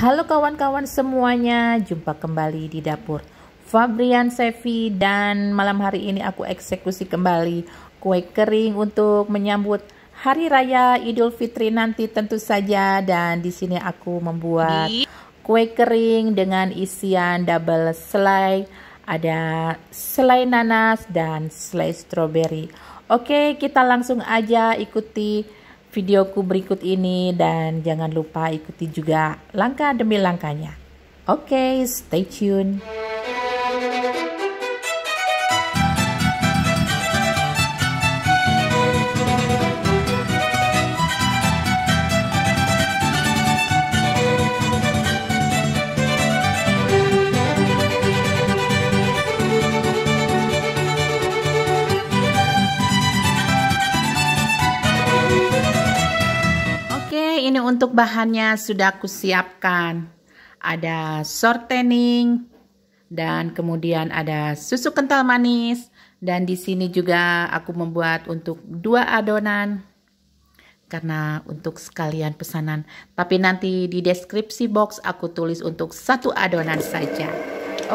Halo kawan-kawan semuanya, jumpa kembali di dapur Fabrian Sevi dan malam hari ini aku eksekusi kembali kue kering untuk menyambut Hari Raya Idul Fitri nanti tentu saja dan di sini aku membuat kue kering dengan isian double selai, ada selai nanas dan selai strawberry. Oke, kita langsung aja ikuti videoku berikut ini dan jangan lupa ikuti juga langkah demi langkahnya. Oke, okay, stay tune. Untuk bahannya sudah aku siapkan. Ada shortening dan kemudian ada susu kental manis dan di sini juga aku membuat untuk dua adonan karena untuk sekalian pesanan. Tapi nanti di deskripsi box aku tulis untuk satu adonan saja.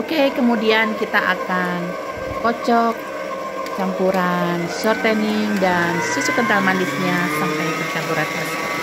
Oke, kemudian kita akan kocok campuran shortening dan susu kental manisnya sampai tercampur rata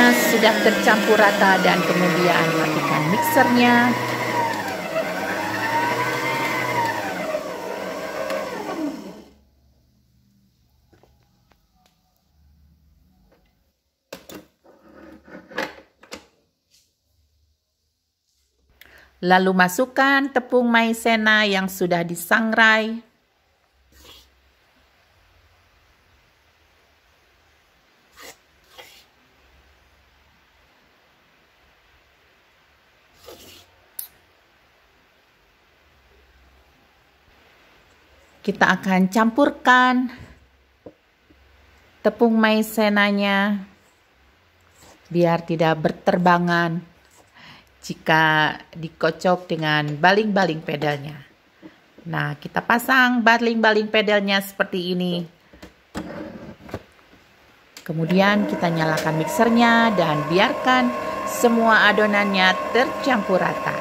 Semuanya sudah tercampur rata dan kemudian matikan mixernya. Lalu masukkan tepung maizena yang sudah disangrai kita akan campurkan tepung maizenanya biar tidak berterbangan jika dikocok dengan baling-baling pedalnya. Nah, kita pasang baling-baling pedalnya seperti ini. Kemudian kita nyalakan mixernya dan biarkan semua adonannya tercampur rata.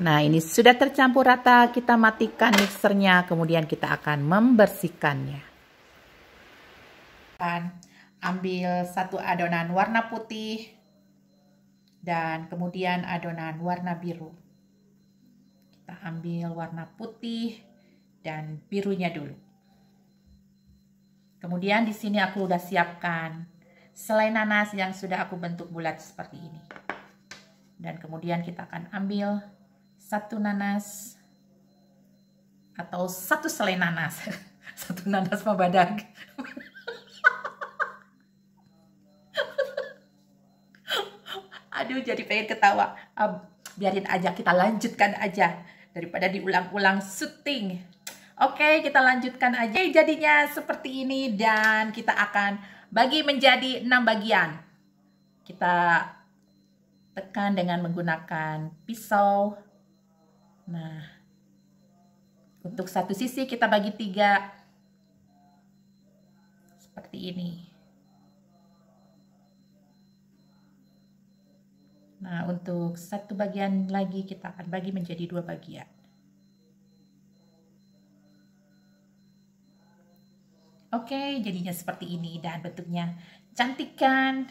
Nah ini sudah tercampur rata, kita matikan mixernya, kemudian kita akan membersihkannya. Ambil satu adonan warna putih dan kemudian adonan warna biru. Kita ambil warna putih dan birunya dulu. Kemudian di sini aku sudah siapkan selai nanas yang sudah aku bentuk bulat seperti ini. Dan kemudian kita akan ambil satu nanas atau satu selai nanas satu nanas badak aduh jadi pengen ketawa biarin aja kita lanjutkan aja daripada diulang-ulang syuting oke kita lanjutkan aja jadinya seperti ini dan kita akan bagi menjadi enam bagian kita tekan dengan menggunakan pisau Nah, untuk satu sisi kita bagi tiga. Seperti ini. Nah, untuk satu bagian lagi kita akan bagi menjadi dua bagian. Oke, jadinya seperti ini dan bentuknya cantik kan?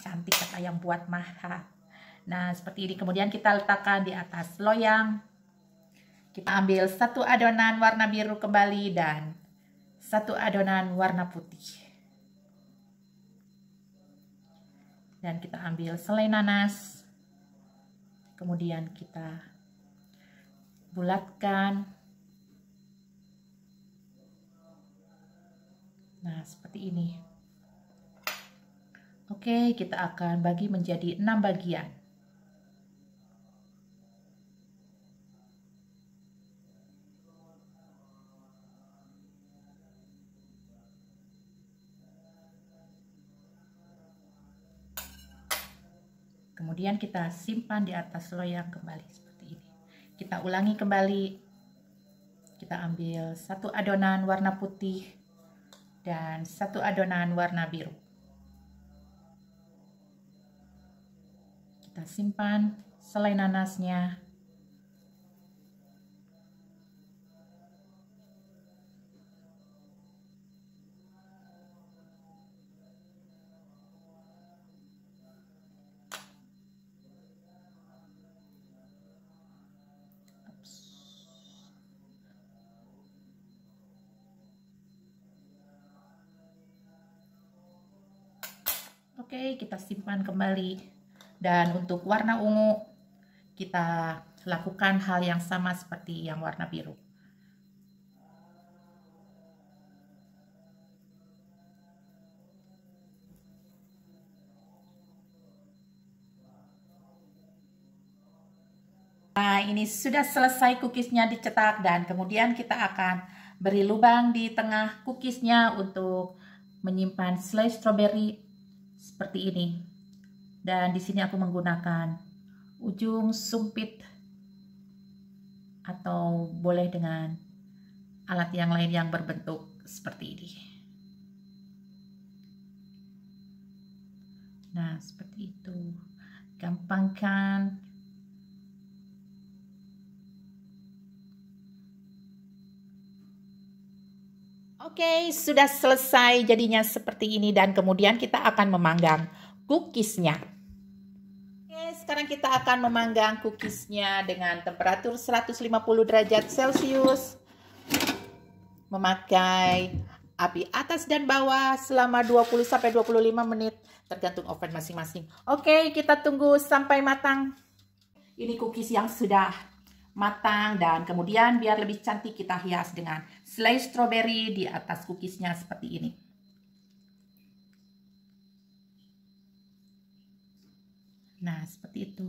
Cantik kata yang buat mahal. Nah, seperti ini. Kemudian kita letakkan di atas loyang. Kita ambil satu adonan warna biru kembali dan satu adonan warna putih. Dan kita ambil selai nanas. Kemudian kita bulatkan. Nah, seperti ini. Oke, kita akan bagi menjadi enam bagian. Kemudian kita simpan di atas loyang kembali seperti ini. Kita ulangi kembali. Kita ambil satu adonan warna putih dan satu adonan warna biru. Kita simpan selai nanasnya Oke, kita simpan kembali. Dan untuk warna ungu, kita lakukan hal yang sama seperti yang warna biru. Nah, ini sudah selesai cookiesnya dicetak dan kemudian kita akan beri lubang di tengah cookiesnya untuk menyimpan slice strawberry seperti ini. Dan di sini aku menggunakan ujung sumpit atau boleh dengan alat yang lain yang berbentuk seperti ini. Nah, seperti itu. Gampang kan? Oke, okay, sudah selesai jadinya seperti ini dan kemudian kita akan memanggang cookiesnya. Oke, okay, sekarang kita akan memanggang cookiesnya dengan temperatur 150 derajat Celcius. Memakai api atas dan bawah selama 20 sampai 25 menit tergantung oven masing-masing. Oke, okay, kita tunggu sampai matang. Ini cookies yang sudah matang dan kemudian biar lebih cantik kita hias dengan slice strawberry di atas cookiesnya seperti ini. Nah, seperti itu.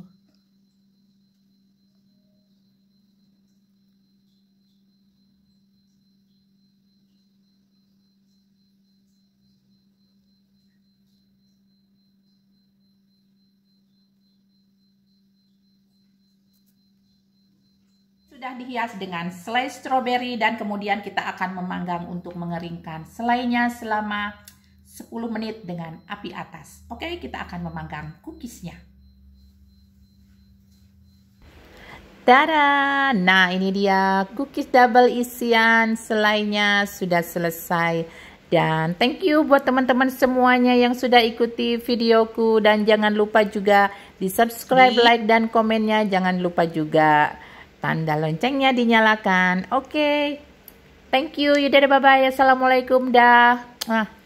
Sudah dihias dengan selai stroberi dan kemudian kita akan memanggang untuk mengeringkan selainya selama 10 menit dengan api atas. Oke, kita akan memanggang cookiesnya. Tada! Nah, ini dia cookies double isian selainya sudah selesai. Dan thank you buat teman-teman semuanya yang sudah ikuti videoku. Dan jangan lupa juga di subscribe, like, dan komennya. Jangan lupa juga Tanda loncengnya dinyalakan. Oke. Okay. Thank you. Yaudah, bye-bye. Ya. Assalamualaikum dah.